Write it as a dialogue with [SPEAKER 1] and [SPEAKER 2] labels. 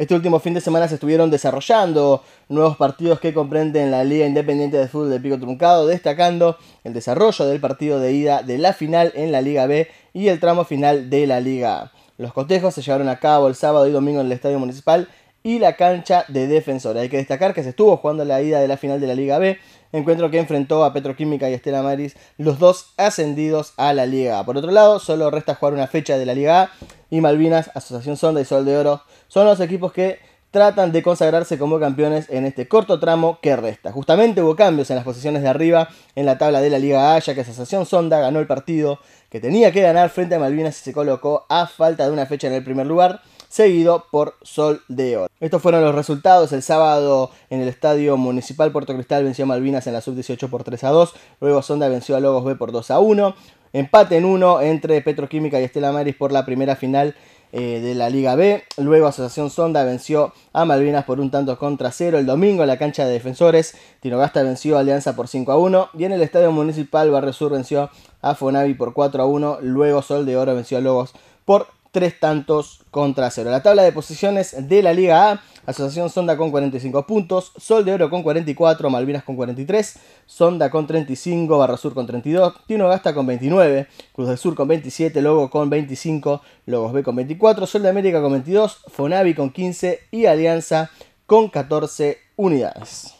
[SPEAKER 1] Este último fin de semana se estuvieron desarrollando nuevos partidos que comprenden la Liga Independiente de Fútbol de Pico Truncado, destacando el desarrollo del partido de ida de la final en la Liga B y el tramo final de la Liga A. Los cotejos se llevaron a cabo el sábado y domingo en el Estadio Municipal y la cancha de Defensor. Hay que destacar que se estuvo jugando la ida de la final de la Liga B, encuentro que enfrentó a Petroquímica y Estela Maris, los dos ascendidos a la Liga Por otro lado, solo resta jugar una fecha de la Liga A y Malvinas, Asociación Sonda y Sol de Oro, son los equipos que tratan de consagrarse como campeones en este corto tramo que resta. Justamente hubo cambios en las posiciones de arriba en la tabla de la Liga ya que Asociación Sonda ganó el partido que tenía que ganar frente a Malvinas y se colocó a falta de una fecha en el primer lugar seguido por Sol de Oro. Estos fueron los resultados. El sábado en el Estadio Municipal Puerto Cristal venció a Malvinas en la sub-18 por 3 a 2. Luego Sonda venció a Logos B por 2 a 1. Empate en 1 entre Petroquímica y Estela Maris por la primera final eh, de la Liga B. Luego Asociación Sonda venció a Malvinas por un tanto contra 0. El domingo en la cancha de defensores, Tinogasta venció a Alianza por 5 a 1. Y en el Estadio Municipal, Barrio Sur venció a Fonavi por 4 a 1. Luego Sol de Oro venció a Logos por tres tantos contra cero. La tabla de posiciones de la Liga A, Asociación Sonda con 45 puntos, Sol de Oro con 44, Malvinas con 43, Sonda con 35, Barra Sur con 32, Tino Gasta con 29, Cruz del Sur con 27, Logo con 25, Logos B con 24, Sol de América con 22, Fonavi con 15 y Alianza con 14 unidades.